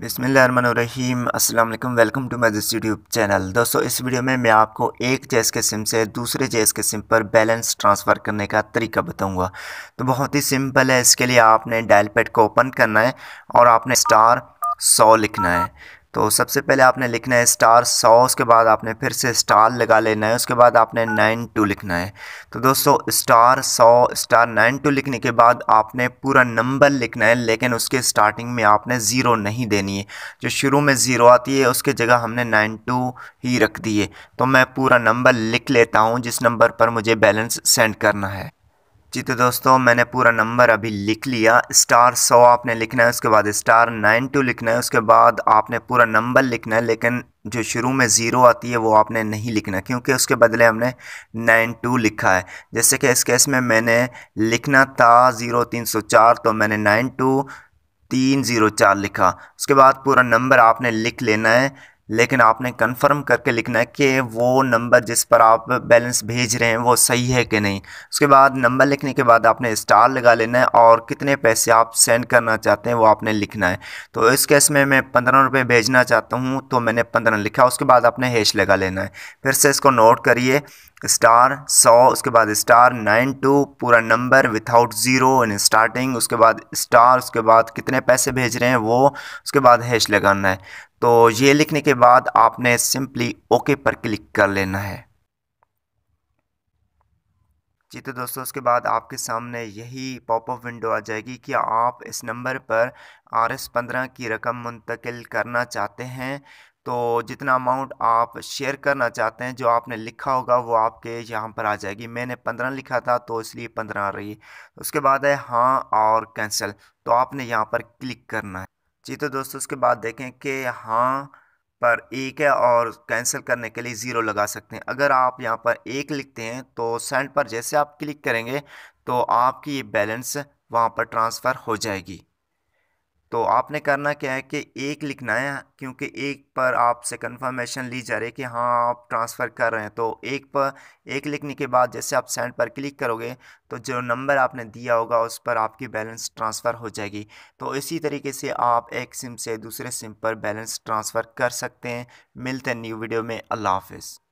बिसमीम अल्लाम welcome to my this YouTube channel दोस्तों इस वीडियो में मैं आपको एक जेस के सिम से दूसरे जेस के सिम पर बैलेंस ट्रांसफ़र करने का तरीका बताऊंगा तो बहुत ही सिंपल है इसके लिए आपने डायल पैड को ओपन करना है और आपने स्टार सौ लिखना है तो सबसे पहले आपने लिखना है स्टार सौ उसके बाद आपने फिर से स्टार लगा लेना है उसके बाद आपने नाइन टू लिखना है तो दोस्तों स्टार सौ स्टार नाइन टू लिखने के बाद आपने पूरा नंबर लिखना है लेकिन उसके स्टार्टिंग में आपने ज़ीरो नहीं देनी है जो शुरू में ज़ीरो आती है उसके जगह हमने नाइन टू ही रख दी है तो मैं पूरा नंबर लिख लेता हूँ जिस नंबर पर मुझे बैलेंस सेंड करना है जी तो दोस्तों मैंने पूरा नंबर अभी लिख लिया स्टार सौ आपने लिखना है उसके बाद स्टार नाइन टू लिखना है उसके बाद आपने पूरा नंबर लिखना है लेकिन जो शुरू में ज़ीरो आती है वो आपने नहीं लिखना क्योंकि उसके बदले हमने नाइन टू लिखा है जैसे कि इस केस में मैंने लिखना था ज़ीरो तीन सौ चार तो मैंने नाइन टू तीन ज़ीरो चार लिखा उसके बाद पूरा नंबर आपने लिख लेना है लेकिन आपने कंफर्म करके लिखना है कि वो नंबर जिस पर आप बैलेंस भेज रहे हैं वो सही है कि नहीं उसके बाद नंबर लिखने के बाद आपने स्टार लगा लेना है और कितने पैसे आप सेंड करना चाहते हैं वो आपने लिखना है तो इस केस में मैं पंद्रह रुपये भेजना चाहता हूँ तो मैंने पंद्रह लिखा उसके बाद आपने हैश लगा लेना है फिर से इसको नोट करिए स्टार सौ उसके बाद स्टार नाइन टू पूरा number without zero in starting उसके बाद स्टार उसके बाद कितने पैसे भेज रहे हैं वो उसके बाद हैश लगाना है तो ये लिखने के बाद आपने सिंपली ओके पर क्लिक कर लेना है जी तो दोस्तों उसके बाद आपके सामने यही पॉपअप विंडो आ जाएगी कि आप इस नंबर पर आर एस पंद्रह की रकम मुंतकिल करना चाहते हैं तो जितना अमाउंट आप शेयर करना चाहते हैं जो आपने लिखा होगा वो आपके यहाँ पर आ जाएगी मैंने पंद्रह लिखा था तो इसलिए पंद्रह आ रही है उसके बाद है हाँ और कैंसिल तो आपने यहाँ पर क्लिक करना है जी तो दोस्तों उसके बाद देखें कि हाँ पर एक है और कैंसिल करने के लिए ज़ीरो लगा सकते हैं अगर आप यहाँ पर एक लिखते हैं तो सेंड पर जैसे आप क्लिक करेंगे तो आपकी ये बैलेंस वहाँ पर ट्रांसफ़र हो जाएगी तो आपने करना क्या है कि एक लिखना है क्योंकि एक पर आपसे कंफर्मेशन ली जा रही है कि हाँ आप ट्रांसफ़र कर रहे हैं तो एक पर एक लिखने के बाद जैसे आप सेंड पर क्लिक करोगे तो जो नंबर आपने दिया होगा उस पर आपकी बैलेंस ट्रांसफ़र हो जाएगी तो इसी तरीके से आप एक सिम से दूसरे सिम पर बैलेंस ट्रांसफ़र कर सकते हैं मिलते हैं न्यू वीडियो में अल्लाह हाफिज़